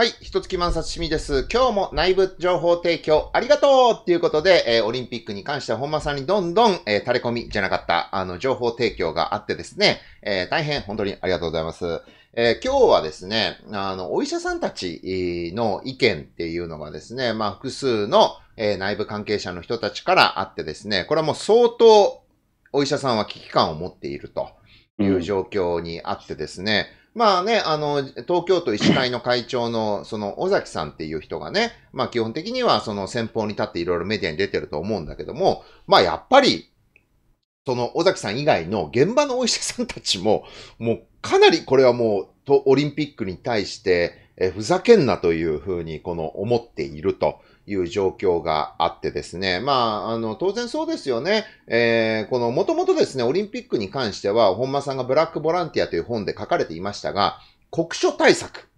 はい。ひと月満冊しみです。今日も内部情報提供ありがとうっていうことで、えー、オリンピックに関しては本間さんにどんどん、えー、垂れ込みじゃなかった、あの、情報提供があってですね、えー、大変本当にありがとうございます。えー、今日はですね、あの、お医者さんたちの意見っていうのがですね、まあ、複数の、えー、内部関係者の人たちからあってですね、これはもう相当お医者さんは危機感を持っているという状況にあってですね、うんまあね、あの、東京都医師会の会長の、その、尾崎さんっていう人がね、まあ基本的にはその先方に立っていろいろメディアに出てると思うんだけども、まあやっぱり、その尾崎さん以外の現場のお医者さんたちも、もうかなりこれはもう、オリンピックに対して、えふざけんなというふうに、この、思っていると。いう状況があってですね。まあ、あの、当然そうですよね。えー、この、もともとですね、オリンピックに関しては、本間さんがブラックボランティアという本で書かれていましたが、国書対策。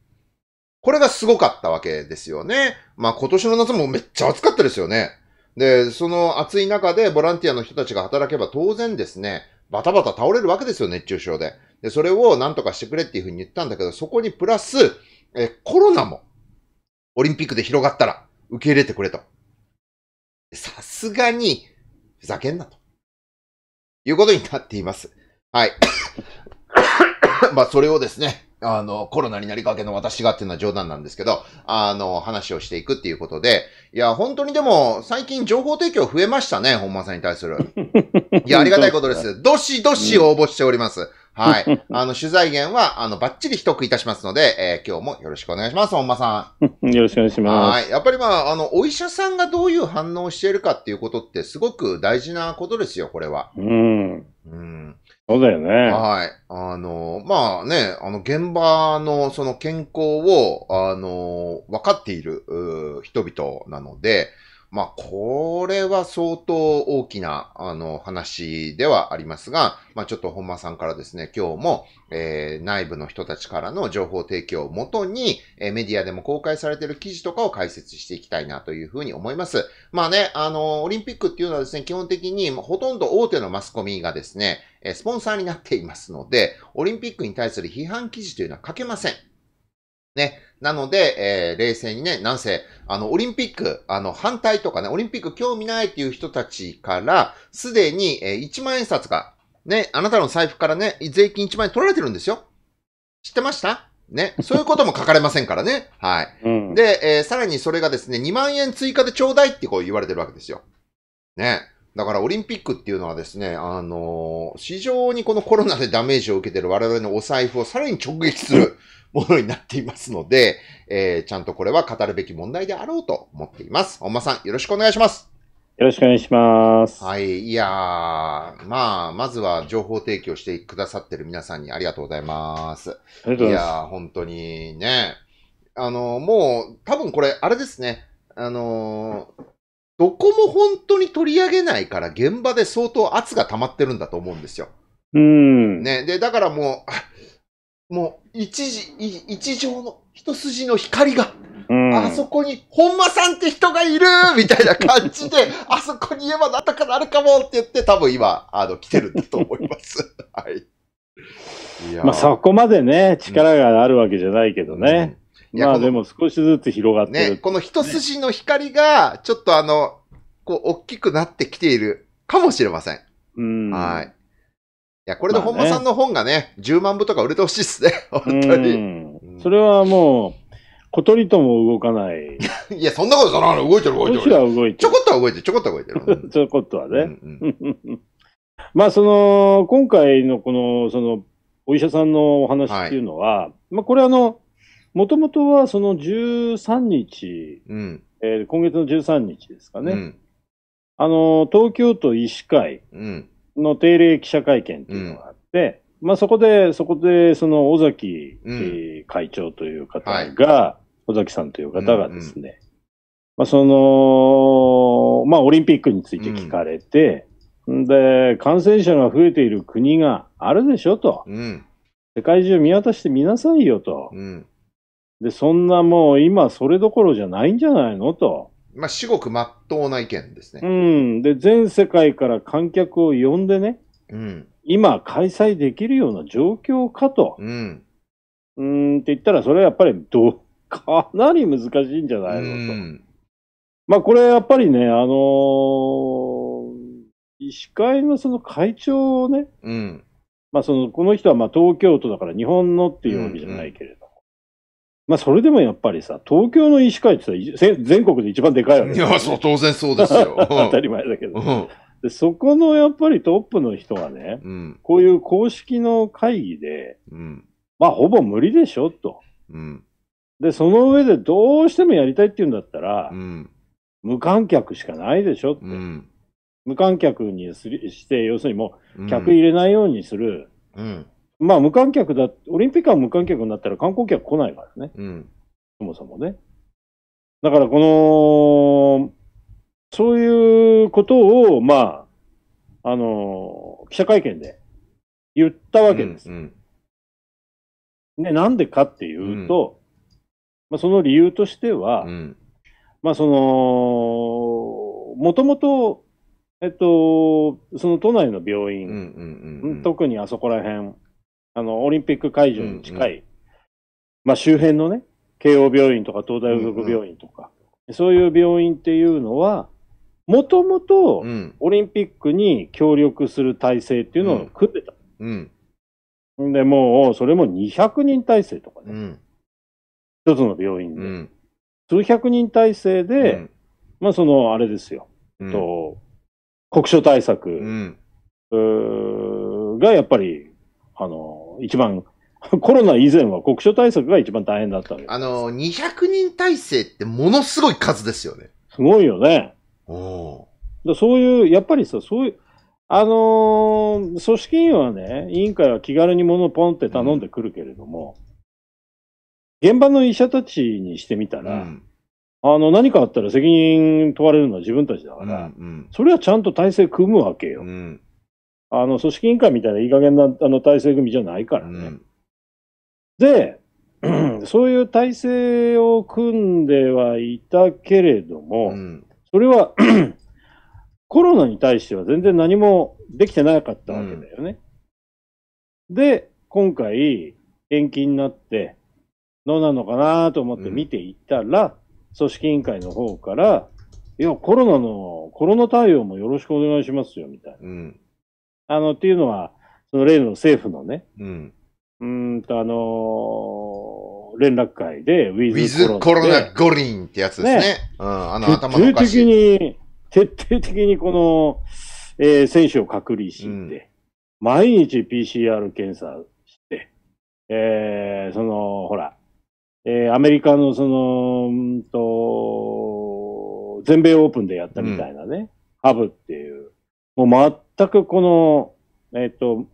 これがすごかったわけですよね。まあ、今年の夏もめっちゃ暑かったですよね。で、その暑い中でボランティアの人たちが働けば当然ですね、バタバタ倒れるわけですよ、熱中症で。で、それを何とかしてくれっていうふうに言ったんだけど、そこにプラス、え、コロナも、オリンピックで広がったら、受け入れてくれと。さすがに、ふざけんなと。いうことになっています。はい。まあ、それをですね、あの、コロナになりかけの私がっていうのは冗談なんですけど、あの、話をしていくっていうことで、いや、本当にでも、最近情報提供増えましたね、本間さんに対する。いや、ありがたいことです。どしどし応募しております。うんはい。あの、取材源は、あの、ばっちり取得いたしますので、えー、今日もよろしくお願いします、本間さん。よろしくお願いします。はい。やっぱりまあ、あの、お医者さんがどういう反応をしているかっていうことって、すごく大事なことですよ、これは。うん。うん。そうだよね。はい。あの、まあね、あの、現場のその健康を、あの、分かっている、人々なので、まあ、これは相当大きな、あの、話ではありますが、まあ、ちょっと本間さんからですね、今日も、えー、内部の人たちからの情報提供をもとに、えー、メディアでも公開されている記事とかを解説していきたいなというふうに思います。まあね、あの、オリンピックっていうのはですね、基本的にほとんど大手のマスコミがですね、スポンサーになっていますので、オリンピックに対する批判記事というのは書けません。ね。なので、えー、冷静にね、なんせ、あの、オリンピック、あの、反対とかね、オリンピック興味ないっていう人たちから、すでに、えー、1万円札が、ね、あなたの財布からね、税金1万円取られてるんですよ。知ってましたね。そういうことも書かれませんからね。はい。うん、で、えー、さらにそれがですね、2万円追加でちょうだいってこう言われてるわけですよ。ね。だからオリンピックっていうのはですね、あのー、非常にこのコロナでダメージを受けている我々のお財布をさらに直撃するものになっていますので、えー、ちゃんとこれは語るべき問題であろうと思っています。本間さん、よろしくお願いします。よろしくお願いします。はい。いやー、まあ、まずは情報提供してくださってる皆さんにありがとうございます。いますいやー、本当にね。あのー、もう、多分これ、あれですね。あのーどこも本当に取り上げないから現場で相当圧が溜まってるんだと思うんですよ。うん。ね。で、だからもう、もう、一時、一条の一筋の光が、うん、あそこに、本間さんって人がいる みたいな感じで、あそこに言えばなんとかなるかもって言って、多分今、あの、来てるんだと思います。はい。いやまあ、そこまでね、力があるわけじゃないけどね。うんいやまあでも少しずつ広がってる、ね。この一筋の光が、ちょっとあの、こう、大きくなってきているかもしれません。うん。はい。いや、これで本間さんの本がね、ね10万部とか売れてほしいですね。本当に。うんそれはもう、小鳥とも動かない。いや、そんなことじゃなの動いてる動いてる。は動いてる。ちょこっとは動いてる、ちょこっとは動いてる。ちょこっとはね。うんうん、まあ、その、今回のこの、その、お医者さんのお話っていうのは、はい、まあ、これあの、もともとはその13日、うん、えー、今月の13日ですかね、うん、あの、東京都医師会の定例記者会見っていうのがあって、うん、まあそこで、そこで、その尾崎、うん、会長という方が、はい、尾崎さんという方がですね、うんうん、まあその、まあオリンピックについて聞かれて、で、感染者が増えている国があるでしょと。世界中見渡してみなさいよと。うんで、そんなもう今それどころじゃないんじゃないのと。まあ、至極真っ当な意見ですね。うん。で、全世界から観客を呼んでね、うん、今開催できるような状況かと。うん。うんって言ったら、それはやっぱりど、かなり難しいんじゃないのと。うん、まあ、これやっぱりね、あのー、医師会のその会長をね、うん。まあ、その、この人はまあ東京都だから日本のっていうわけじゃないけれど。うんうんまあ、それでもやっぱりさ、東京の医師会ってさ、全国で一番でかいわけいや、そう、当然そうですよ。当たり前だけど。うんで、そこのやっぱりトップの人がね、うん、こういう公式の会議で、うん、まあほぼ無理でしょと、うん。で、その上でどうしてもやりたいっていうんだったら、無観客しかないでしょって。無観客にすりして、要するにもう客入れないようにする。まあ無観客だ、オリンピックは無観客になったら観光客来ないからね。うん。そもそもね。だからこの、そういうことを、まあ、あの、記者会見で言ったわけです。うん、うん、ね、なんでかっていうと、うん、まあその理由としては、うん、まあその、もともと、えっと、その都内の病院、うん特にあそこら辺あの、オリンピック会場に近い、うんうん、まあ周辺のね、慶応病院とか東大附属病院とか、うんうん、そういう病院っていうのは、もともとオリンピックに協力する体制っていうのを組んでた。うんうん、で、もう、それも200人体制とかね。うん、一つの病院で。うん、数百人体制で、うん、まあ、その、あれですよ。と国書対策、がやっぱり、あの、一番、コロナ以前は国書対策が一番大変だったあの、200人体制ってものすごい数ですよね。すごいよね。おそういう、やっぱりさ、そういう、あのー、組織委員はね、委員会は気軽に物をポンって頼んでくるけれども、うん、現場の医者たちにしてみたら、うん、あの、何かあったら責任問われるのは自分たちだから、うんうん、それはちゃんと体制組むわけよ。うんあの、組織委員会みたいないい加減なあの体制組じゃないからね。うん、で、そういう体制を組んではいたけれども、うん、それは コロナに対しては全然何もできてなかったわけだよね。うん、で、今回延期になって、どうなのかなと思って見ていったら、組織委員会の方から、いや、コロナの、コロナ対応もよろしくお願いしますよ、みたいな。あの、っていうのは、その例の政府のね、うん。うんと、あのー、連絡会で、ウィズコロナ五輪ってやつですね。ねうん、あの頭の徹底的に、徹底的にこの、えー、選手を隔離して、うん、毎日 PCR 検査して、えー、その、ほら、えー、アメリカのその、うんと、全米オープンでやったみたいなね、うん、ハブっていう、もう全くこの、えっ、ー、と、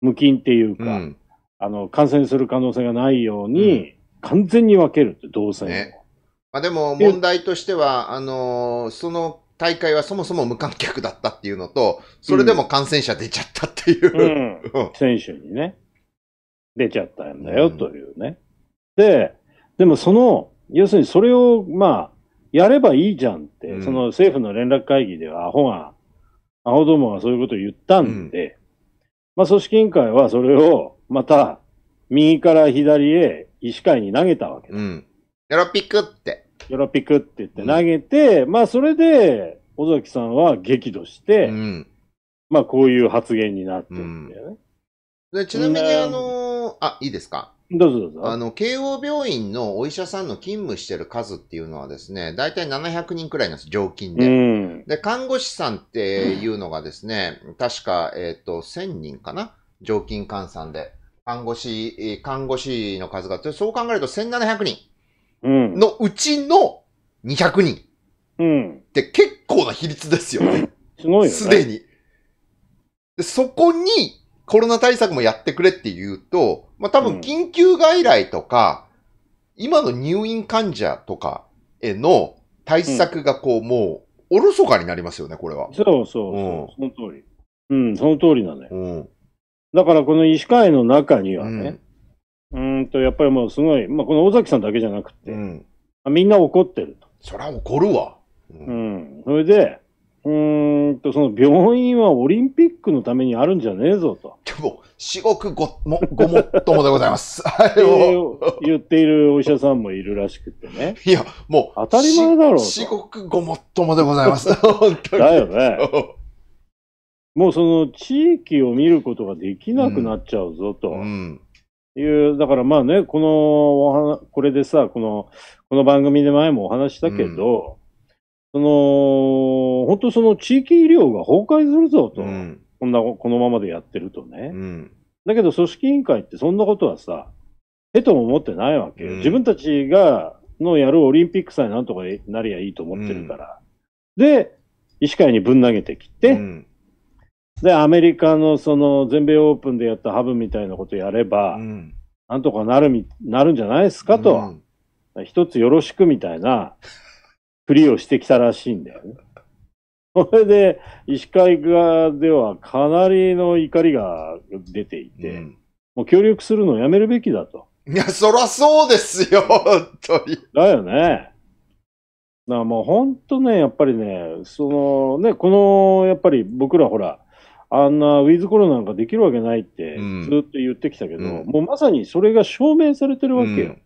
無菌っていうか、うん、あの、感染する可能性がないように、完全に分けるって、動線、ね、まあ、でも、問題としては、あのー、その大会はそもそも無観客だったっていうのと、それでも感染者出ちゃったっていう、うん、選手にね、出ちゃったんだよというね。で、でもその、要するにそれを、まあ、やればいいじゃんって、その政府の連絡会議ではアホが青どもがそういうことを言ったんで、うん、まあ組織委員会はそれをまた右から左へ医師会に投げたわけだ。うん。よろぴくって。よろぴくって言って投げて、うん、まあそれで尾崎さんは激怒して、うん、まあこういう発言になってるんだよね。でちなみにあのー、あ、いいですかどうぞどうぞ。あの、慶応病院のお医者さんの勤務してる数っていうのはですね、大体700人くらいなんです、常勤で。うん、で、看護師さんっていうのがですね、うん、確か、えっ、ー、と、1000人かな常勤換算で。看護師、看護師の数が、そう考えると1700人のうちの200人。うん。って結構な比率ですよね。すごいよね。すでに。そこにコロナ対策もやってくれって言うと、まあ、多分緊急外来とか、うん、今の入院患者とかへの対策がこう、うん、もう、おろそかになりますよね、これは。そうそうそう、うん、その通り。うん、その通りなのよ。うん、だからこの医師会の中にはね、うんと、やっぱりもうすごい、まあ、この尾崎さんだけじゃなくて、うん、みんな怒ってると。そりゃ怒るわ。うん、それで、うんと、その病院はオリンピックのためにあるんじゃねえぞと。でも、至極ごも、ごもっともでございます。は い。言っているお医者さんもいるらしくてね。いや、もう。当たり前だろう。至極ごもっともでございます。本当に。だよね。もうその地域を見ることができなくなっちゃうぞと。うん、うんいう、だからまあね、このお話、これでさ、この、この番組で前もお話したけど、その、本当その地域医療が崩壊するぞと、うん、こんな、このままでやってるとね。うん、だけど組織委員会ってそんなことはさ、えとも思ってないわけよ。うん、自分たちが、のやるオリンピックさえなんとかなりゃいいと思ってるから。で、医師会にぶん投げてきて、で、アメリカのその全米オープンでやったハブみたいなことやれば、なんとかなるみ、なるんじゃないですかと。一つよろしくみたいなふりをしてきたらしいんだよね。そ れで、医師会側ではかなりの怒りが出ていて、うん、もう協力するのをやめるべきだと。いや、そらそうですよ、本当に。だよね。なもう本当ね、やっぱりね、そのね、この、やっぱり僕らほら、あんなウィズコロナなんかできるわけないってずっと言ってきたけど、うん、もうまさにそれが証明されてるわけよ。うん、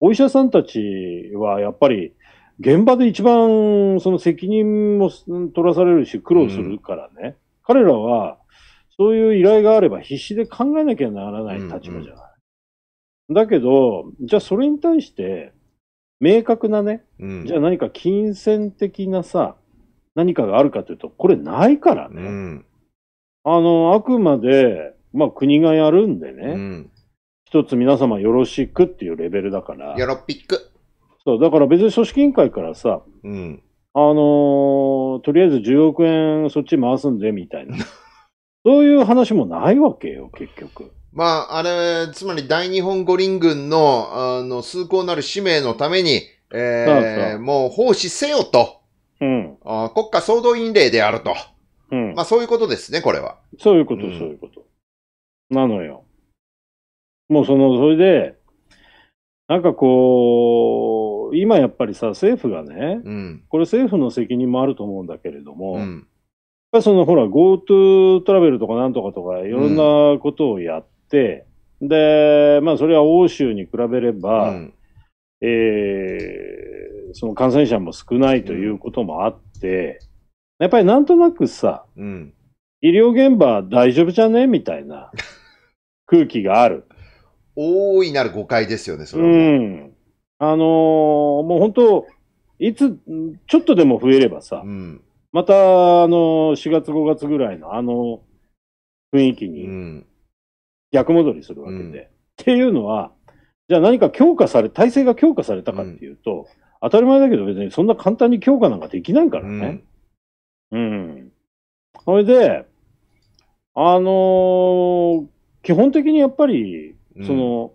お医者さんたちはやっぱり、現場で一番その責任も取らされるし苦労するからね、うん、彼らはそういう依頼があれば必死で考えなきゃならない立場じゃない。うんうん、だけど、じゃあそれに対して明確なね、うん、じゃあ何か金銭的なさ、何かがあるかというと、これないからね。うん、あの、あくまで、まあ国がやるんでね、うん、一つ皆様よろしくっていうレベルだから。よろぴく。そう、だから別に組織委員会からさ、うん。あのー、とりあえず10億円そっち回すんで、みたいな。そういう話もないわけよ、結局。まあ、あれ、つまり大日本五輪軍の、あの、崇高なる使命のために、えー、もう奉仕せよと。うん。あ国家総動員令であると。うん。まあ、そういうことですね、これは。そういうこと、そういうこと。なのよ。もうその、それで、なんかこう、今やっぱりさ、政府がね、うん、これ政府の責任もあると思うんだけれども、うん、そのほら GoTo トラベルとかなんとかとかいろんなことをやって、うん、で、まあそれは欧州に比べれば、うん、えー、その感染者も少ないということもあって、やっぱりなんとなくさ、医療現場大丈夫じゃねみたいな空気がある。大いなる誤解ですよね、それは。うん。あのー、もう本当、いつ、ちょっとでも増えればさ、うん、また、あのー、4月5月ぐらいのあの雰囲気に逆戻りするわけで。うん、っていうのは、じゃあ何か強化され、体制が強化されたかっていうと、うん、当たり前だけど別にそんな簡単に強化なんかできないからね。うん。それで、あのー、基本的にやっぱり、その、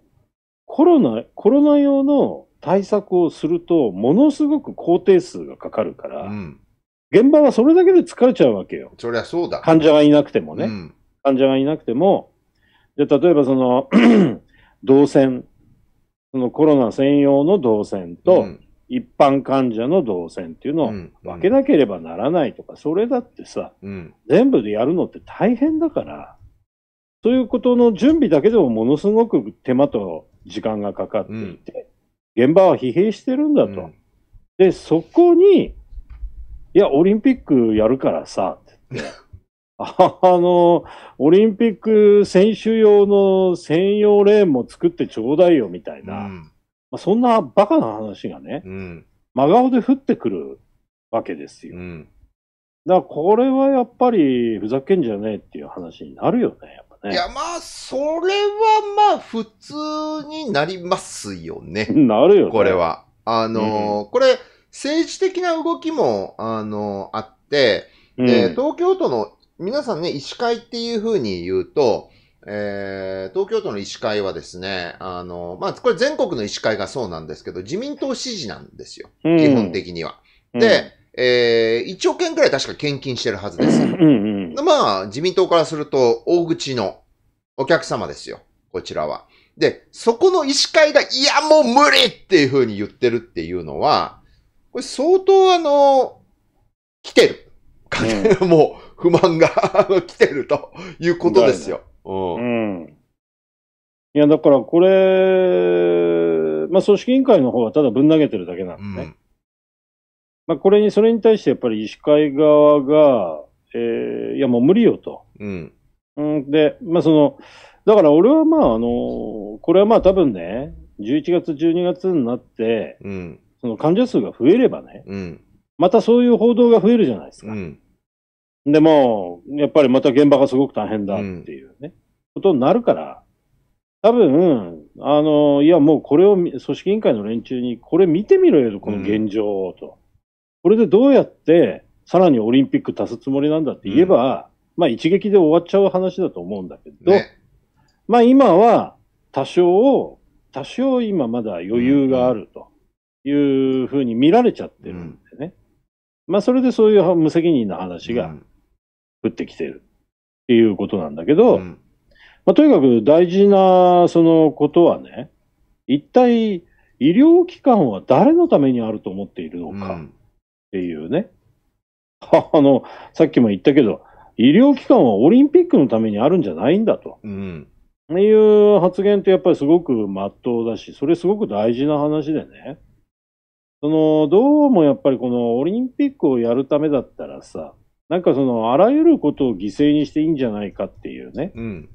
コロナ、コロナ用の対策をすると、ものすごく工程数がかかるから、うん、現場はそれだけで疲れちゃうわけよ。そりゃそうだ。患者がいなくてもね。うん、患者がいなくても、で、例えばその動 線、そのコロナ専用の動線と、うん、一般患者の動線っていうのを分けなければならないとか、それだってさ、全部でやるのって大変だから、そういうことの準備だけでもものすごく手間と時間がかかっていて、うん、現場は疲弊してるんだと。うん、で、そこに、いや、オリンピックやるからさ、って あの、オリンピック選手用の専用レーンも作ってちょうだいよ、みたいな。うん、まあ、そんなバカな話がね、真顔で降ってくるわけですよ。だからこれはやっぱりふざけんじゃねえっていう話になるよね、やっぱいや、まあ、それはまあ、普通になりますよね。なるよね。これは。あのーうん、これ、政治的な動きも、あのー、あって、うん、えー、東京都の、皆さんね、医師会っていうふうに言うと、えー、東京都の医師会はですね、あの、まあ、これ全国の医師会がそうなんですけど、自民党支持なんですよ。基本的には。うん、で、えー、1億円くらい確か献金してるはずです。うんうん、まあ、自民党からすると、大口のお客様ですよ。こちらは。で、そこの医師会が、いや、もう無理っていうふうに言ってるっていうのは、これ相当あの、来てる。うん、もう、不満が 来てるということですよ。うん。うん、いや、だからこれ、まあ、組織委員会の方はただぶん投げてるだけなんでね。うんまあ、これに、それに対してやっぱり医師会側が、えー、いやもう無理よと。うん。で、まあその、だから俺はまああの、これはまあ多分ね、11月、12月になって、うん、その患者数が増えればね、うん、またそういう報道が増えるじゃないですか。うん、でも、やっぱりまた現場がすごく大変だっていうね、ことになるから、多分、あの、いやもうこれを組織委員会の連中に、これ見てみろよ、と、この現状をと。これでどうやってさらにオリンピック足すつもりなんだって言えば、うん、まあ一撃で終わっちゃう話だと思うんだけど、ね、まあ今は多少、多少今まだ余裕があるというふうに見られちゃってるんでね。うん、まあそれでそういう無責任な話が降ってきてるっていうことなんだけど、うん、まあとにかく大事なそのことはね、一体医療機関は誰のためにあると思っているのか。っていうね。あの、さっきも言ったけど、医療機関はオリンピックのためにあるんじゃないんだと。うん。いう発言ってやっぱりすごく真っ当だし、それすごく大事な話でね。その、どうもやっぱりこのオリンピックをやるためだったらさ、なんかその、あらゆることを犠牲にしていいんじゃないかっていうね。うん。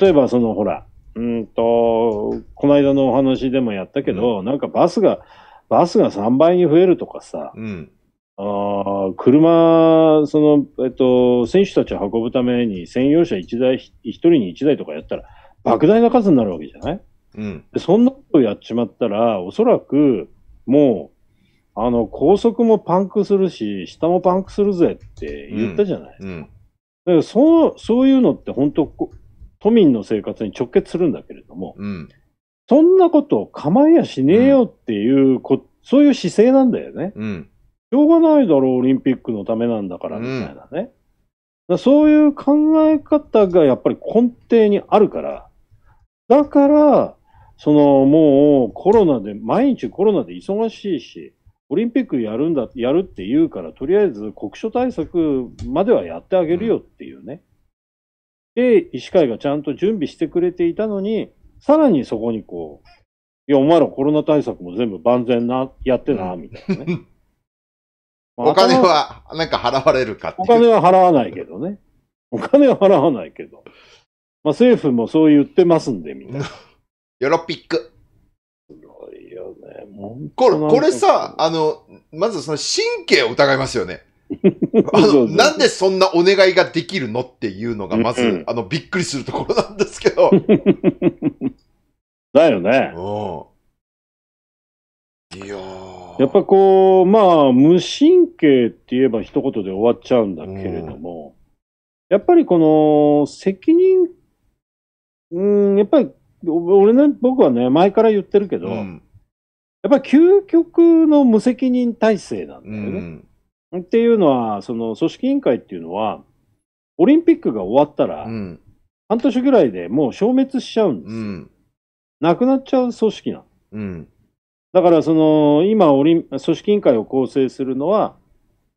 例えばその、ほら、うんと、この間のお話でもやったけど、うん、なんかバスが、バスが3倍に増えるとかさ、うん、ああ、車、その、えっと、選手たちを運ぶために専用車1台、1人に1台とかやったら、莫大な数になるわけじゃない、うん、そんなことをやっちまったら、おそらく、もう、あの、高速もパンクするし、下もパンクするぜって言ったじゃない、うん、うん、だからそう、そういうのって本当、都民の生活に直結するんだけれども、うん、そんなことを構いやしねえよっていうこ、うん、そういう姿勢なんだよね。うんしょうがないだろう、オリンピックのためなんだから、みたいなね。うん、そういう考え方がやっぱり根底にあるから、だから、そのもうコロナで、毎日コロナで忙しいし、オリンピックやるんだ、やるって言うから、とりあえず国書対策まではやってあげるよっていうね。うん、で、医師会がちゃんと準備してくれていたのに、さらにそこにこう、いや、お前らコロナ対策も全部万全な、やってな、みたいなね。お金は、なんか払われるかってお金は払わないけどね。お金は払わないけど。まあ政府もそう言ってますんで、みんな。ヨロピック。すごいよね。これ、これさ、あの、まずその神経を疑いますよね。あの、なんでそんなお願いができるのっていうのが、まず、あの、びっくりするところなんですけど。だよね。うん。いやー。やっぱこう、まあ、無神経って言えば一言で終わっちゃうんだけれども、うん、やっぱりこの責任、うん、やっぱり、俺ね、僕はね、前から言ってるけど、うん、やっぱり究極の無責任体制なんだよね。うん、っていうのは、その組織委員会っていうのは、オリンピックが終わったら、半年ぐらいでもう消滅しちゃうんですよ。なくなっちゃう組織なの。うんだからその、今オリ、組織委員会を構成するのは、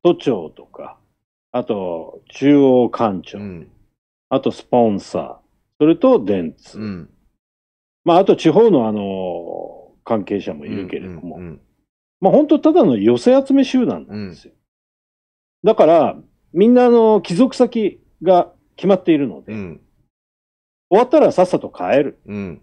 都庁とか、あと、中央官庁、うん、あとスポンサー、それと電通。うん、まあ、あと地方のあの、関係者もいるけれども、まあ本当ただの寄せ集め集団なんですよ。うん、だから、みんなあの、帰属先が決まっているので、うん、終わったらさっさと帰る。っ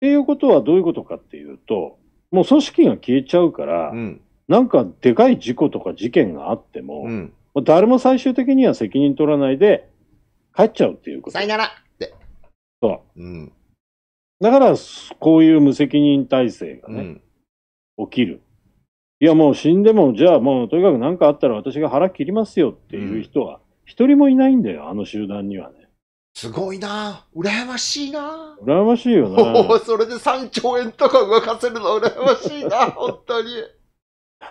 ていうことはどういうことかっていうと、もう組織が消えちゃうから、うん、なんかでかい事故とか事件があっても、うん、誰も最終的には責任取らないで帰っちゃうっていうこと。さよならって。そう。うん、だから、こういう無責任体制がね、うん、起きる。いや、もう死んでも、じゃあもうとにかく何かあったら私が腹切りますよっていう人は、一人もいないんだよ、あの集団にはね。すごいな羨ましいな羨ましいよね。それで3兆円とか動かせるの羨ましいな 本当に。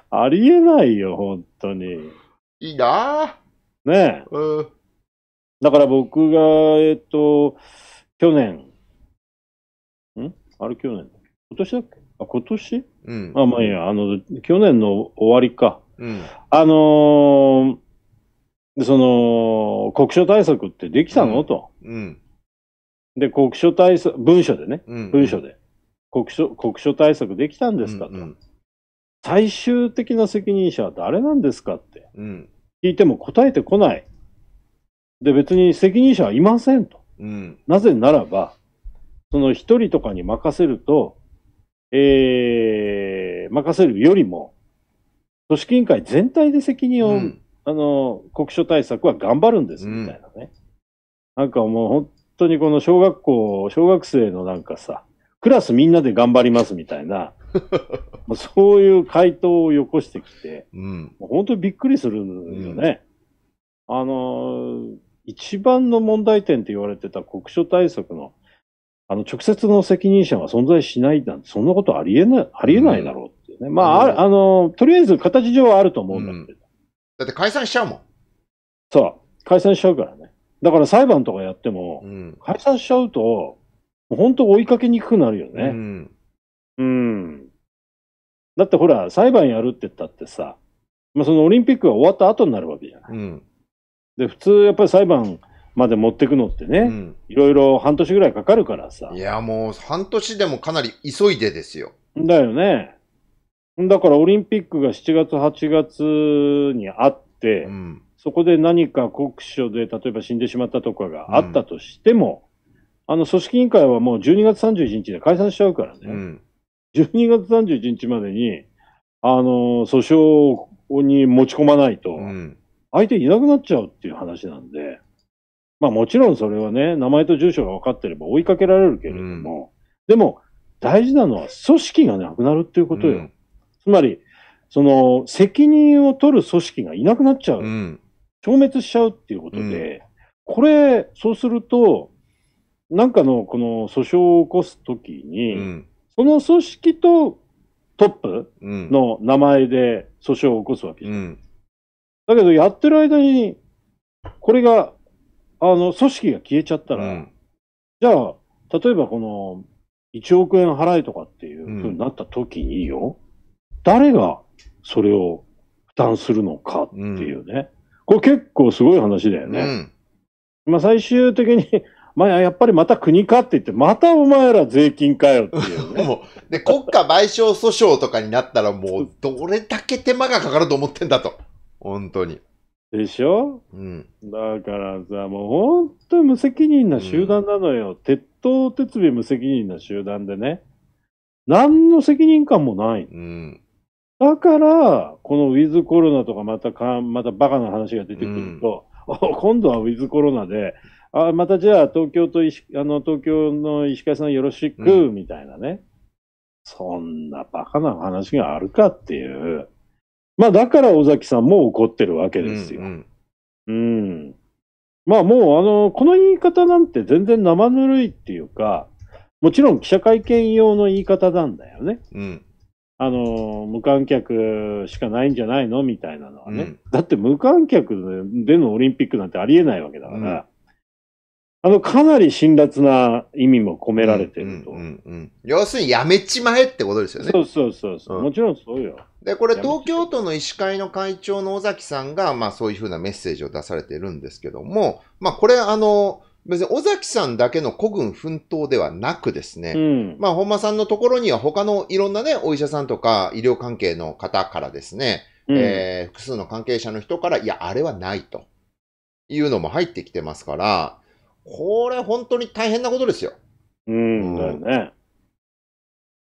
ありえないよ、本当に。いいなねえ。うん。だから僕が、えっと、去年、んあれ去年今年だっけあ、今年うん。あ、まあいいや、あの、去年の終わりか。うん。あのー、その、国書対策ってできたの、うん、と。で、国書対策、文書でね、うんうん、文書で、国書、国書対策できたんですかと。うんうん、最終的な責任者は誰なんですかって、うん、聞いても答えてこない。で、別に責任者はいませんと。うん、なぜならば、その一人とかに任せると、えー、任せるよりも、組織委員会全体で責任を、うん、あの、国書対策は頑張るんです、みたいなね。うんなんかもう本当にこの小学校、小学生のなんかさ、クラスみんなで頑張りますみたいな、そういう回答をよこしてきて、うん、本当にびっくりするよね。うん、あの、一番の問題点って言われてた国書対策の、あの、直接の責任者が存在しないなんて、そんなことありえない、ありえないだろうってね。うん、まあ、あ、あの、とりあえず形上はあると思うんだけど。だって解散しちゃうもん。そう。解散しちゃうからね。だから裁判とかやっても、解散しちゃうと、本当追いかけにくくなるよね。うん。うん、だってほら、裁判やるって言ったってさ、まあ、そのオリンピックが終わった後になるわけじゃない。うん、で、普通やっぱり裁判まで持ってくのってね、いろいろ半年ぐらいかかるからさ。いや、もう半年でもかなり急いでですよ。だよね。だからオリンピックが7月、8月にあって、うんそこで何か国書で例えば死んでしまったとかがあったとしても、うん、あの組織委員会はもう12月31日で解散しちゃうからね、うん、12月31日までに、あの訴訟に持ち込まないと、相手いなくなっちゃうっていう話なんで、まあ、もちろんそれはね、名前と住所が分かってれば追いかけられるけれども、でも大事なのは組織がなくなるっていうことよ。つまり、その責任を取る組織がいなくなっちゃう。うん、消滅しちゃうっていうことで、うん、これ、そうすると、なんかのこの訴訟を起こすときに、うん、その組織とトップの名前で訴訟を起こすわけじゃ、うん。だけど、やってる間に、これが、あの、組織が消えちゃったら、うん、じゃあ、例えばこの、1億円払えとかっていうふうになった時によ、うん、誰がそれを負担するのかっていうね、これ結構すごい話だよね。うん、まあ最終的に まあやっぱりまた国かって言って、またお前ら税金かよっていうね、で、国家賠償訴訟とかになったらもう、どれだけ手間がかかると思ってんだと。本当に。でしょうん。だからさ、もう本当に無責任な集団なのよ。うん、鉄鉄尾無責任な集団でね。何の責任感もない。うん。だから、このウィズコロナとかまたか、またバカな話が出てくると、うん、今度はウィズコロナで、あまたじゃあ東京と石、あの、東京の石川さんよろしく、みたいなね。そんなバカな話があるかっていう。まあだから尾崎さんも怒ってるわけですよ。うん、うん。まあもうあの、この言い方なんて全然生ぬるいっていうか、もちろん記者会見用の言い方なんだよね。うん。あの、無観客しかないんじゃないのみたいなのはね、うん。だって無観客でのオリンピックなんてありえないわけだから、うん、あの、かなり辛辣な意味も込められてると。うんうんうん要するにやめちまえってことですよね。そうそうそうそう、うん、もちろんそうよ。で、これ東京都の医師会の会長の尾崎さんが、まあそういうふうなメッセージを出されてるんですけども、まあこれあの、別に尾崎さんだけの孤軍奮闘ではなくですね、うん、まあ本間さんのところには他のいろんなね、お医者さんとか医療関係の方からですね、うん、えー、複数の関係者の人から、いや、あれはないというのも入ってきてますから、これ本当に大変なことですよ。うん、うん、だよね。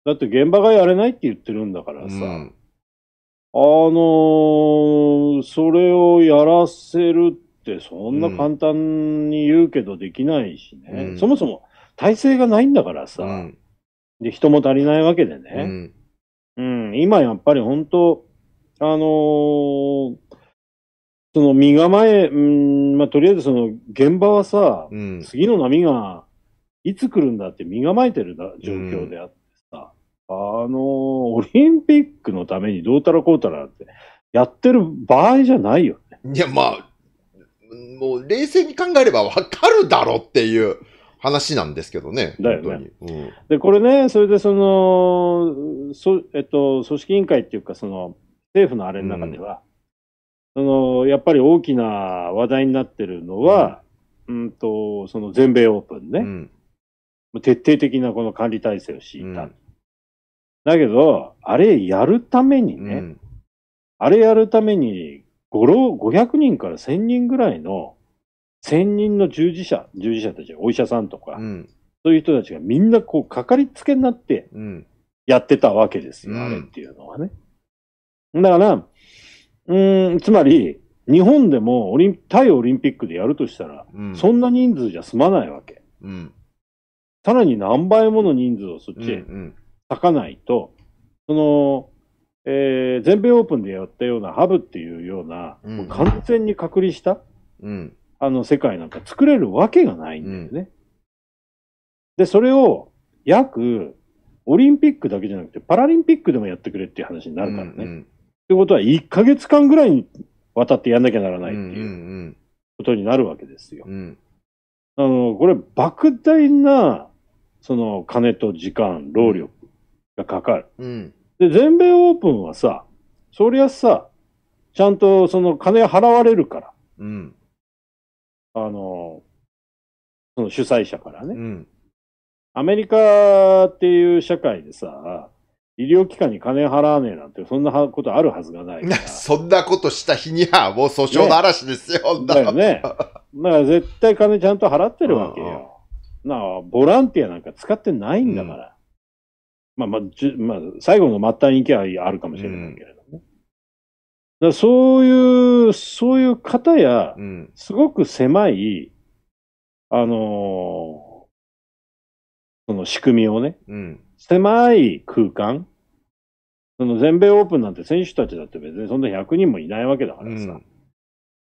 だって現場がやれないって言ってるんだからさ、うん、あのー、それをやらせるってそんな簡単に言うけどできないしね。うん、そもそも体制がないんだからさ。うん、で、人も足りないわけでね。うん、うん、今やっぱり本当あのー、その身構え、うんまあ、とりあえずその現場はさ、次の波がいつ来るんだって身構えてる状況であってさ、あのー、オリンピックのためにどうたらこうたらってやってる場合じゃないよね。いや、まあ、もう冷静に考えればわかるだろっていう話なんですけどね。だよね。うん、で、これね、それでその、そえっと、組織委員会っていうか、その、政府のあれの中では、うん、その、やっぱり大きな話題になってるのは、うん、うんと、その全米オープンね。うん、徹底的なこの管理体制を敷いた。だけど、あれやるためにね、あれやるために500人から1000人ぐらいの、1000人の従事者、従事者たち、お医者さんとか、うん、そういう人たちがみんなこう、かかりつけになって、やってたわけですよ、うん、あれっていうのはね。だから、うん、つまり、日本でもオリン、対オリンピックでやるとしたら、うん、そんな人数じゃ済まないわけ。うん、さらに何倍もの人数をそっちへ割かないと、うんうん、その、えー、全米オープンでやったようなハブっていうような、うん、完全に隔離した、うん、あの世界なんか作れるわけがないんだよね。うん、で、それを約、オリンピックだけじゃなくて、パラリンピックでもやってくれっていう話になるからね。うんうん、ってことは、1ヶ月間ぐらいにわたってやんなきゃならないっていうことになるわけですよ。うん、あの、これ、莫大な、その、金と時間、労力がかかる。うんで、全米オープンはさ、そりゃさ、ちゃんとその金払われるから。うん。あの、その主催者からね。うん。アメリカっていう社会でさ、医療機関に金払わねえなんて、そんなことあるはずがない。そんなことした日には、もう訴訟の嵐ですよ、ね、だよね。だから絶対金ちゃんと払ってるわけよ。うんうん、なあ、ボランティアなんか使ってないんだから。まあまあ、まあ、最後の末端に行きは、あるかもしれないけれども、ね。うん、だそういう、そういう方や、うん、すごく狭い、あのー、その仕組みをね、うん、狭い空間、その全米オープンなんて選手たちだって別にそんな100人もいないわけだからさ。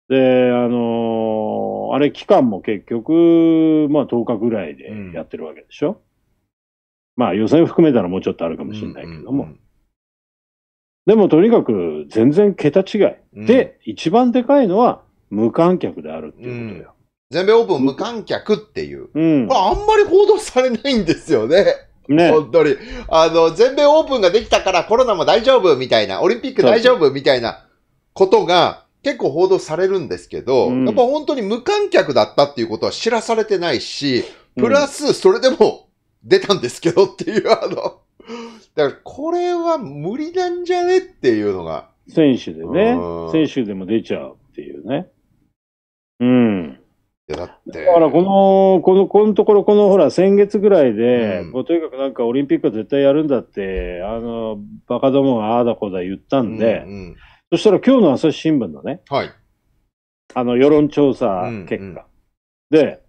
で、あのー、あれ期間も結局、まあ10日ぐらいでやってるわけでしょ。まあ予選含めたらもうちょっとあるかもしれないけども。うんうんうん、でもとにかく全然桁違い、うん。で、一番でかいのは無観客であるっていうことだよ。全米オープン無観客っていう。うん。これあんまり報道されないんですよね。ね。本当に。あの、全米オープンができたからコロナも大丈夫みたいな、オリンピック大丈夫みたいなことが結構報道されるんですけど、うん、やっぱ本当に無観客だったっていうことは知らされてないし、プラスそれでも出たんですけどっていう、あの、だからこれは無理なんじゃねっていうのが。選手でね、選手でも出ちゃうっていうね。うん。いやだって。だからこの、この、このところ、このほら、先月ぐらいで、もうん、とにかくなんかオリンピックは絶対やるんだって、あの、バカどもがああだこだ言ったんで、うんうん、そしたら今日の朝日新聞のね、はい。あの、世論調査結果。うんうん、で、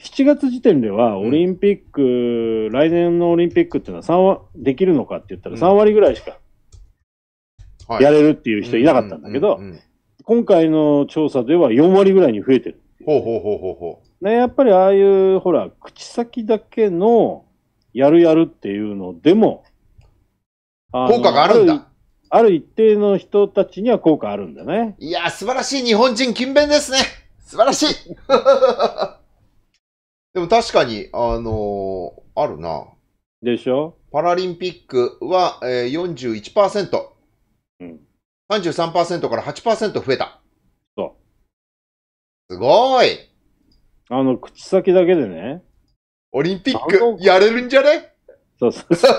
7月時点では、オリンピック、うん、来年のオリンピックっていうのは3割、できるのかって言ったら3割ぐらいしか、やれるっていう人いなかったんだけど、今回の調査では4割ぐらいに増えてるて、ほうほうほうほうほう。ね、やっぱりああいう、ほら、口先だけの、やるやるっていうのでも、効果があるんだある一定の人たちには効果あるんだね。いや、素晴らしい日本人勤勉ですね。素晴らしいでも確かに、あのー、あるな。でしょパラリンピックは、えー、41%。うん。33%から8%増えた。そう。すごいあの、口先だけでね。オリンピックやれるんじゃねそうそうそう。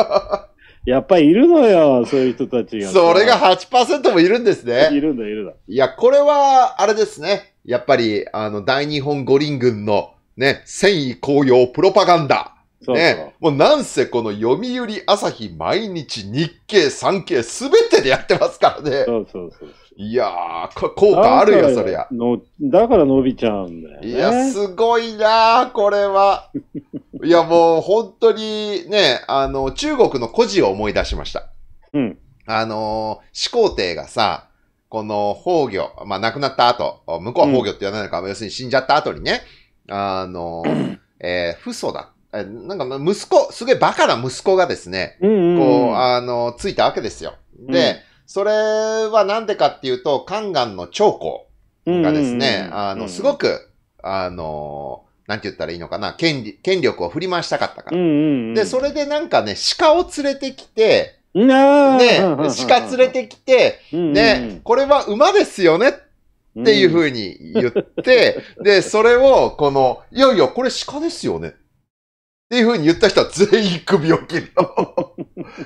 やっぱりいるのよ、そういう人たちが。それが8%もいるんですね。いるんだ、いるんだ。いや、これは、あれですね。やっぱり、あの、大日本五輪軍のね、戦意紅葉プロパガンダ。そうそうね、もうなんせこの読売朝日毎日日経産経すべてでやってますからね。そうそうそういやー、効果あるよ、そりゃ。のだから伸びちゃうんだよ、ね、いや、すごいなー、これは。いや、もう本当にね、あの、中国の古事を思い出しました。うん。あの、始皇帝がさ、この崩御、まあ亡くなった後、向こうは崩御って言わないのか、うん、要するに死んじゃった後にね、あの、えー、父祖だ。なんか、息子、すげえバカな息子がですね、うんうんうん、こう、あの、ついたわけですよ。で、うん、それはなんでかっていうと、カンガンの長子がですね、うんうんうん、あの、すごく、あの、なんて言ったらいいのかな、権利権力を振り回したかったから、うんうんうん。で、それでなんかね、鹿を連れてきて、ね、鹿連れてきて、ね、これは馬ですよねっっていうふうに言って、うん、で、それを、この、いやいや、これ鹿ですよね。っていうふうに言った人は全員首を切るの。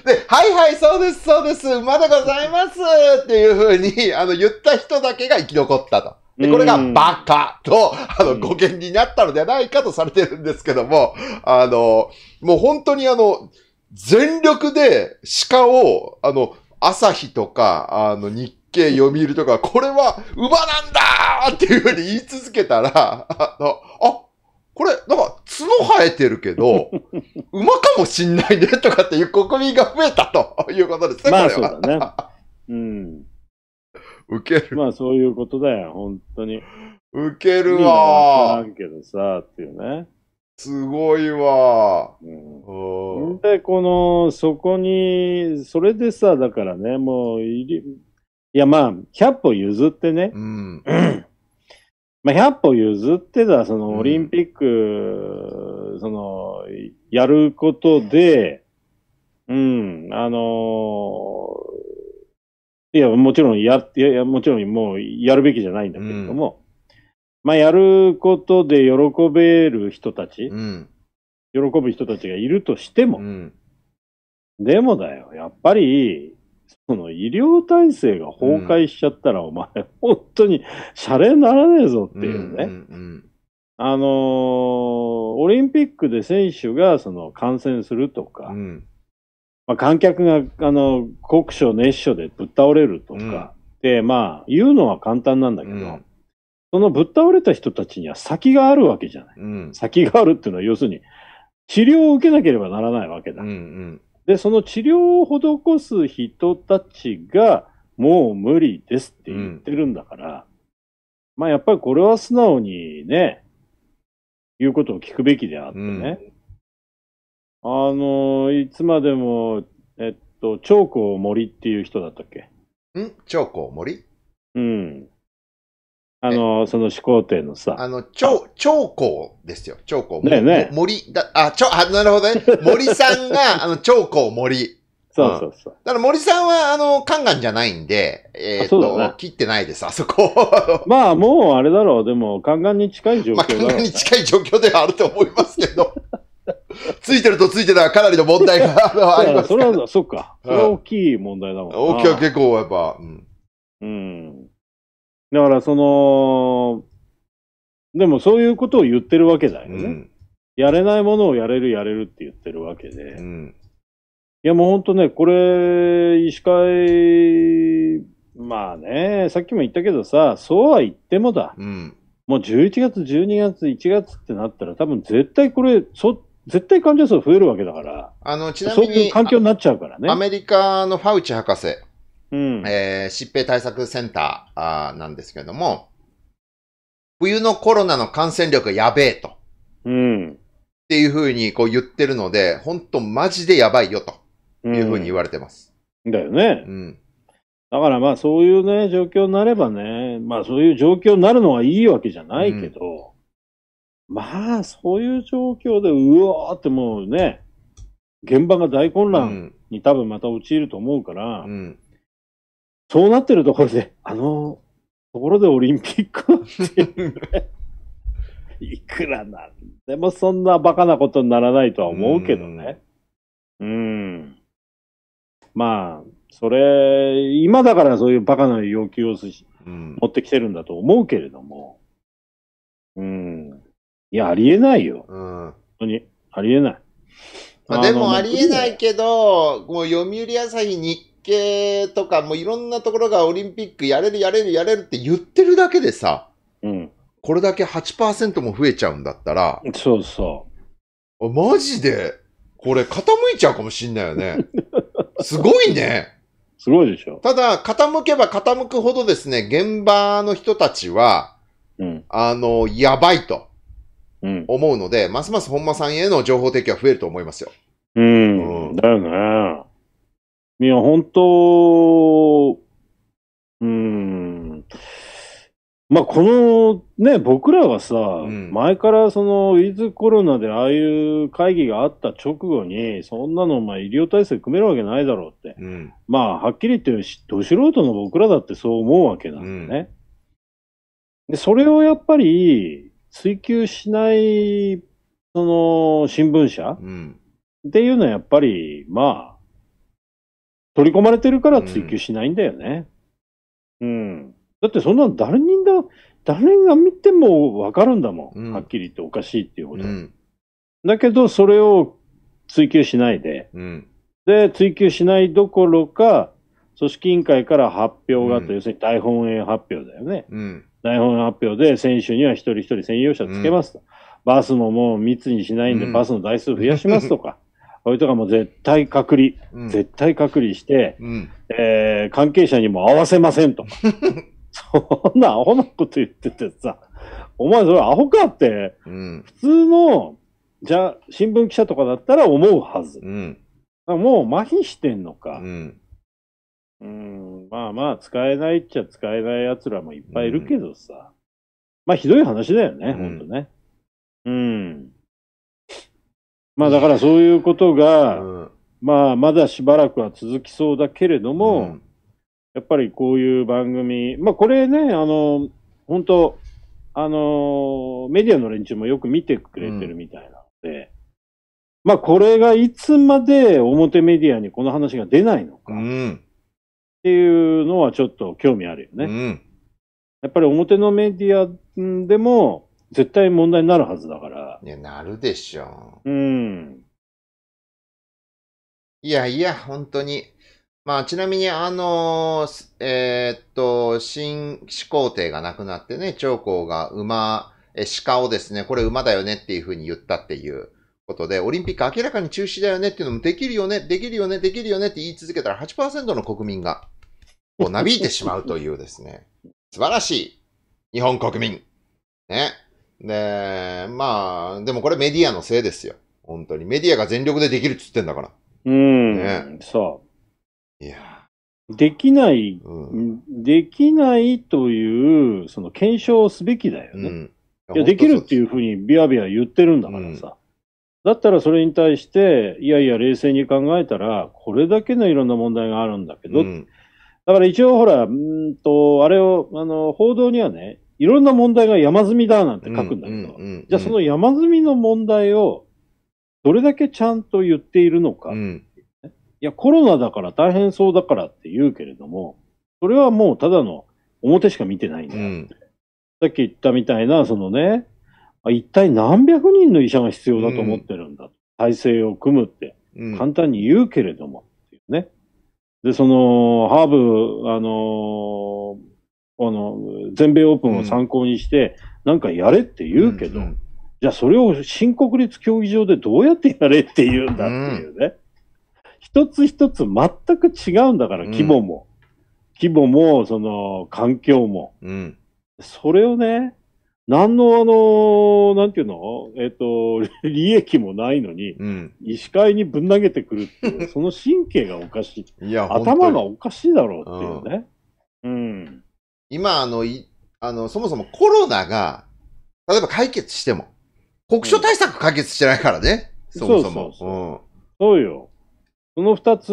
で、はいはい、そうです、そうです、まだございますっていうふうに、あの、言った人だけが生き残ったと。で、これがバカと、あの、語源になったのではないかとされてるんですけども、あの、もう本当にあの、全力で鹿を、あの、朝日とか、あの、日経読売とか、これは馬なんだっていうふうに言い続けたら、あの、あ、これ、なんか角生えてるけど、馬かもしんないねとかっていう国民が増えたということですね、まあそうだね。うん。受ける。まあそういうことだよ、本当に。受けるわ。わけどさ、っていうね。すごいわ。うん、で、この、そこに、それでさ、だからね、もう、いや、まあ、100歩譲ってね、うん、まあ、100歩譲ってだ、その、オリンピック、うん、その、やることで、うん、あのー、いや、もちろんや、いや、もちろんもうやるべきじゃないんだけれども、うん、まあ、やることで喜べる人たち、うん、喜ぶ人たちがいるとしても、でもだよ、やっぱり、その医療体制が崩壊しちゃったら、お前、本当に、シャレにならねえぞっていうね。うんうんうんあのー、オリンピックで選手がその感染するとか、うん、まあ、観客があの酷暑、熱暑でぶっ倒れるとか、うん、で、まあ、言うのは簡単なんだけど、うん、そのぶっ倒れた人たちには先があるわけじゃない。先があるっていうのは、要するに、治療を受けなければならないわけだ。うんうん、で、その治療を施す人たちが、もう無理ですって言ってるんだから、うん、まあやっぱりこれは素直にね、言うことを聞くべきであってね。うん、あの、いつまでも、えっと、長江森っていう人だったっけん長江森うん。あの、その始皇帝のさ。あの、長、長江ですよ。長江。ねね。森、だ、あ、ち あ、なるほどね。森さんが、あの、長江森。そうそうそう。だから森さんは、あの、カンガンじゃないんで、えっ、と、ね、切ってないです、あそこ。まあ、もうあれだろう。でも、カンガンに近い状況だろう、まあ、カンガンに近い状況ではあると思いますけど。ついてるとついてたらかなりの問題がありますそれは、そっか。それは大きい問題だもん、ね、大きいは結構、やっぱ、うん。うんだからその、でもそういうことを言ってるわけだよね。うん、やれないものをやれるやれるって言ってるわけで。うん、いやもうほんとね、これ、医師会、まあね、さっきも言ったけどさ、そうは言ってもだ。うん、もう11月、12月、1月ってなったら多分絶対これ、そ、絶対患者数増えるわけだから。あの、ちなみに。そういう環境になっちゃうからね。アメリカのファウチ博士。うん、えー、疾病対策センターなんですけれども、冬のコロナの感染力がやべえと。うん。っていうふうにこう言ってるので、本当マジでやばいよというふうに言われてます。うん、だよね。うん。だからまあそういうね、状況になればね、まあそういう状況になるのはいいわけじゃないけど、うん、まあそういう状況で、うわーってもうね、現場が大混乱に多分また陥ると思うから、うん、そうなってるところで、あのところでオリンピックっていくらなんでもそんなバカなことにならないとは思うけどね。うん。まあ、それ、今だからそういうバカな要求をし、うん、持ってきてるんだと思うけれども。うん。いや、ありえないよ。うん。本当に。ありえない。まあ、でもありえないけど、もう読売朝日日ケとかもいろんなところがオリンピックやれるやれるやれるって言ってるだけでさ、うん、これだけ8%も増えちゃうんだったら、そうそう。マジで、これ傾いちゃうかもしんないよね。すごいね。すごいでしょ。ただ、傾けば傾くほどですね、現場の人たちは、うん、あの、やばいと思うので、うん、ますます本間さんへの情報提供は増えると思いますよ。うん、うん、だよね。いや、本当うん。まあ、この、ね、僕らはさ、うん、前からその、ウィズコロナでああいう会議があった直後に、そんなの、まあ、医療体制組めるわけないだろうって。うん、まあ、はっきり言って、ど素人の僕らだってそう思うわけなんだね。うん、で、それをやっぱり、追求しない、その、新聞社、っていうのはやっぱり、まあ、取り込まれてるから追求しないんだよね。うん。うん、だってそんなの誰にだ、誰が見てもわかるんだもんうん、はっきり言っておかしいっていうこと。うん、だけど、それを追求しないで、で、追求しないどころか、組織委員会から発表があっ要するに大本営発表だよね。大本営発表で、選手には一人一人専用車つけますと。バスももう密にしないんで、バスの台数増やしますとか。こいつも絶対隔離、うん、絶対隔離して、うん、えー、関係者にも会わせませんとか。そんなアホなこと言っててさ、お前それアホかって、うん、普通の、じゃ新聞記者とかだったら思うはず。うん、もう麻痺してんのか。うん、まあまあ、使えないっちゃ使えない奴らもいっぱいいるけどさ。まあ、ひどい話だよね、ほ、んとね。うん。まあだからそういうことが、うん、まあまだしばらくは続きそうだけれども、うん、やっぱりこういう番組、まあこれね、あの、本当あの、メディアの連中もよく見てくれてるみたいなので、まあこれがいつまで表メディアにこの話が出ないのか、っていうのはちょっと興味あるよね。やっぱり表のメディアでも、絶対問題になるはずだから。いや、なるでしょう。うん。いやいや、本当に。まあ、ちなみに、あのえーっと、新始皇帝が亡くなってね、長江が馬、え、鹿をですね、これ馬だよねっていうふうに言ったっていうことで、オリンピック明らかに中止だよねっていうのもできるよね、できるよね、できるよねって言い続けたら8%の国民が、こう、なびいてしまうというですね、素晴らしい日本国民。ね。で、まあ、でもこれメディアのせいですよ。本当に。メディアが全力でできるっつってんだから。うん。ね、そう。いやできない、うん、できないという、その検証すべきだよね。うん、いや、できるっていうふうにビわビわ言ってるんだからさ。うん、だったらそれに対して、いやいや、冷静に考えたら、これだけのいろんな問題があるんだけど、だから一応ほら、うんと、あれを、あの、報道にはね、いろんな問題が山積みだなんて書くんだけど、じゃあその山積みの問題をどれだけちゃんと言っているのか、うん、いや、コロナだから大変そうだからって言うけれども、それはもうただの表しか見てないんだよ、うん、さっき言ったみたいな、そのね、一体何百人の医者が必要だと思ってるんだ。うん、体制を組むって、簡単に言うけれども、ね。で、その、ハーブ、あのあの、全米オープンを参考にして、なんかやれって言うけど、うんうん、じゃあそれを新国立競技場でどうやってやれって言うんだっていうね。うん、一つ一つ全く違うんだから、規模も。規模も、その、環境も。うん、それをね、何のあの、なんていうのえっ、ー、と、利益もないのに、うん、医師会にぶん投げてくるっていう、その神経がおかしい。いや、頭がおかしいだろうっていうね。うん今、あの、あの、そもそもコロナが、例えば解決しても、国書対策解決してないからね、うん、そもそも。そうそう、うん、よ。その二つ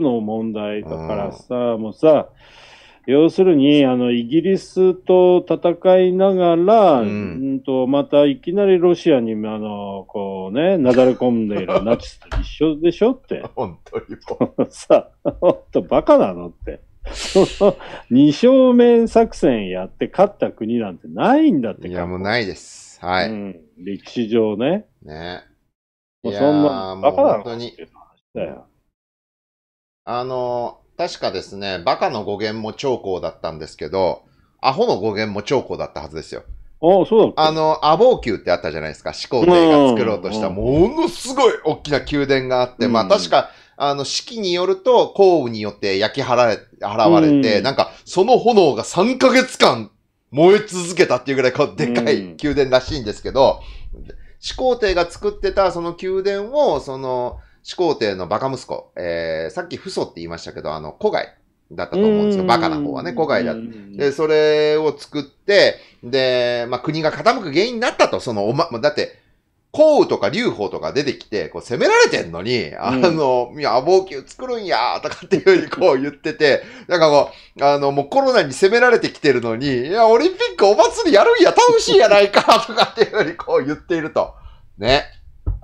の問題だからさ、うん、もうさ、要するに、あの、イギリスと戦いながら、うん、んと、またいきなりロシアに、あの、こうね、なだれ込んでいるナチスと一緒でしょって。本当にもう。さ、ほんとバカなのって。そ 二正面作戦やって勝った国なんてないんだって。いや、もうないです。はい。うん、歴史上ね。ね。もうそんな、バカだろ。本当に。あの、確かですね、バカの語源も長江だったんですけど、アホの語源も長江だったはずですよ。ああ、そうだあの、アボ宮ってあったじゃないですか。始皇帝が作ろうとした、ものすごい大きな宮殿があって、まあ確か、あの、式によると、降雨によって焼き払払われて、うんなんか、その炎が3ヶ月間燃え続けたっていうぐらい、こう、でかい宮殿らしいんですけど、始皇帝が作ってたその宮殿を、その、始皇帝のバカ息子、えー、さっき嘘祖って言いましたけど、あの、古外だったと思うんですよ。バカな方はね、古外だった。で、それを作って、で、まあ、国が傾く原因になったと、そのおま、だって、降雨とか流法とか出てきて、こう攻められてんのに、あの、うん、いや、暴球作るんやとかっていうふうにこう言ってて、なんかこう、あの、もうコロナに攻められてきてるのに、いや、オリンピックお祭りやるんや、楽しいやないかとかっていうふうにこう言っていると。ね。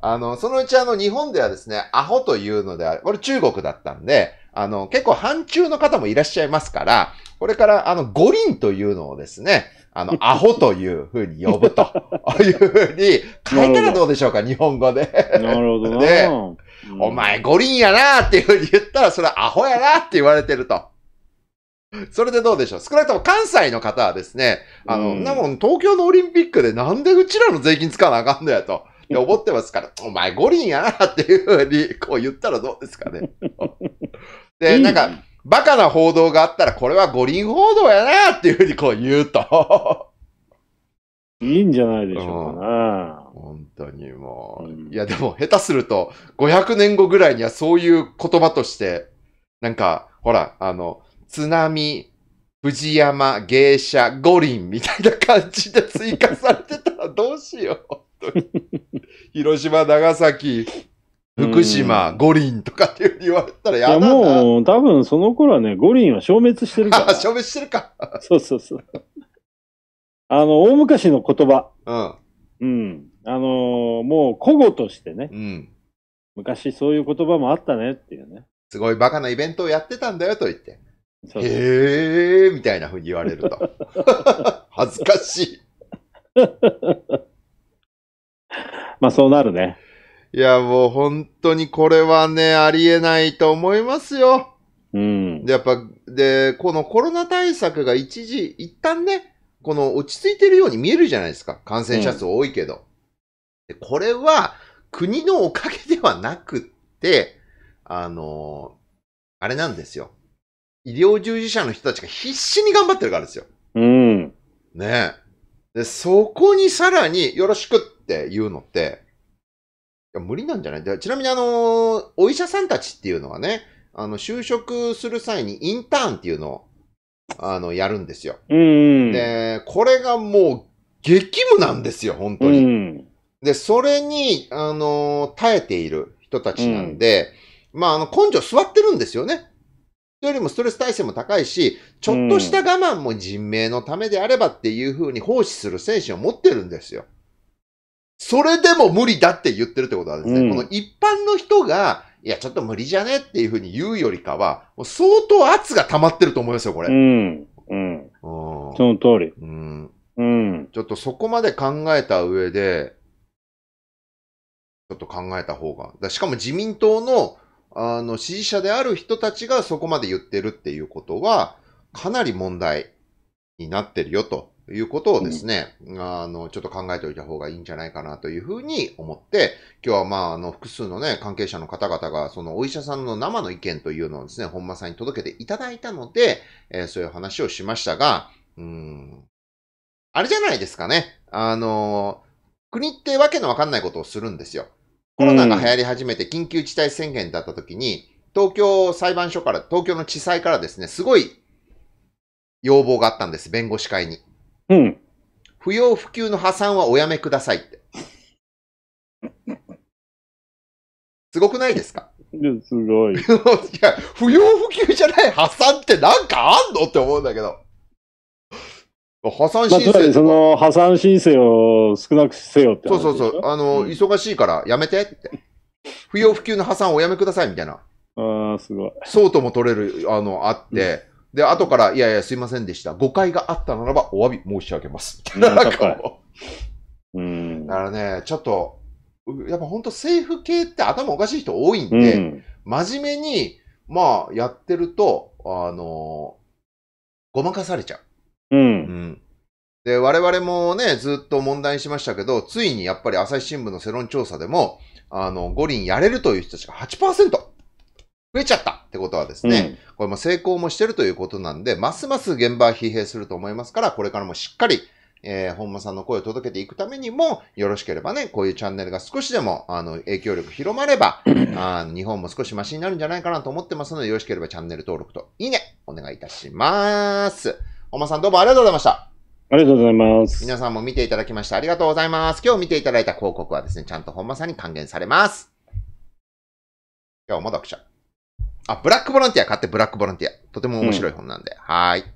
あの、そのうちあの、日本ではですね、アホというのである、これ中国だったんで、あの、結構反中の方もいらっしゃいますから、これからあの、五輪というのをですね、あの、アホというふうに呼ぶと いうふうに変えたらどうでしょうか、日本語でなるほどね、お前五輪やなっていうふうに言ったら、それはアホやなって言われてると。それでどうでしょう少なくとも関西の方はですね、あの、うん、なもん東京のオリンピックでなんでうちらの税金使わなあかんのやと。って思ってますから、お前五輪やなっていうふうにこう言ったらどうですかね。で、なんか、バカな報道があったら、これは五輪報道やなっていうふうにこう言うと。いいんじゃないでしょうかな。本当にもう、いやでも下手すると、500年後ぐらいにはそういう言葉として、なんか、ほら、あの、津波、藤山、芸者、五輪みたいな感じで追加されてたらどうしよう。広島、長崎、福島、五輪とかっていうふうに言われたらやだな。いやもう、多分その頃はね、五輪は消滅してるから。消滅してるか。そうそうそう。あの、大昔の言葉。うん。うん。あのー、もう古語としてね。うん。昔そういう言葉もあったねっていうね。すごいバカなイベントをやってたんだよと言って。そうそうへえーみたいなふうに言われると。恥ずかしい。まあそうなるね。いや、もう本当にこれはね、ありえないと思いますよ。うん。で、やっぱ、で、このコロナ対策が一時、一旦ね、この落ち着いてるように見えるじゃないですか。感染者数多いけど。うん、これは国のおかげではなくって、あの、あれなんですよ。医療従事者の人たちが必死に頑張ってるからですよ。うん。ねえ。で、そこにさらによろしくって言うのって、や無理なんじゃないでちなみにあの、お医者さんたちっていうのはね、あの、就職する際にインターンっていうのを、あの、やるんですよ。で、これがもう激務なんですよ、本当に。で、それに、あの、耐えている人たちなんで、まあ、あの、根性座ってるんですよね。よりもストレス耐性も高いし、ちょっとした我慢も人命のためであればっていうふうに奉仕する精神を持ってるんですよ。それでも無理だって言ってるってことはですね。うん、この一般の人が、いや、ちょっと無理じゃねっていうふうに言うよりかは、相当圧が溜まってると思いますよ、これ。うん。うん。うん、その通り。うん。うん。ちょっとそこまで考えた上で、ちょっと考えた方が。しかも自民党の、あの、支持者である人たちがそこまで言ってるっていうことは、かなり問題になってるよと。いうことをですね、うん、あの、ちょっと考えておいた方がいいんじゃないかなというふうに思って、今日はまあ、あの、複数のね、関係者の方々が、そのお医者さんの生の意見というのをですね、本間さんに届けていただいたので、えー、そういう話をしましたが、うん、あれじゃないですかね。あの、国ってわけのわかんないことをするんですよ。コロナが流行り始めて緊急事態宣言だった時に、東京裁判所から、東京の地裁からですね、すごい要望があったんです、弁護士会に。うん。不要不急の破産はおやめくださいって。すごくないですかすごい。いや、不要不急じゃない破産ってなんかあんのって思うんだけど。破産申請、まあ、その破産申請を少なくせよってそうそうそう。あの、うん、忙しいからやめてって。不要不急の破産をおやめくださいみたいな。ああ、すごい。そうとも取れる、あの、あって、で、後から、いやいや、すいませんでした。誤解があったならば、お詫び申し上げます。みたいな、なんかもう。うん。だからね、ちょっと、やっぱ本当政府系って頭おかしい人多いんで、うん、真面目に、まあ、やってると、あのごまかされちゃう。うん。うんで、我々もね、ずっと問題にしましたけど、ついにやっぱり朝日新聞の世論調査でも、あの、五輪やれるという人たちが8%。増えちゃったってことはですね、うん、これも成功もしてるということなんで、ますます現場は疲弊すると思いますから、これからもしっかり、えー、本間さんの声を届けていくためにも、よろしければね、こういうチャンネルが少しでも、あの、影響力広まれば、あ日本も少しマシになるんじゃないかなと思ってますので、よろしければチャンネル登録といいね、お願いいたします。本間さんどうもありがとうございました。ありがとうございます。皆さんも見ていただきましてありがとうございます。今日見ていただいた広告はですね、ちゃんと本間さんに還元されます。今日も読者。あ、ブラックボランティア買ってブラックボランティア。とても面白い本なんで。うん、はい。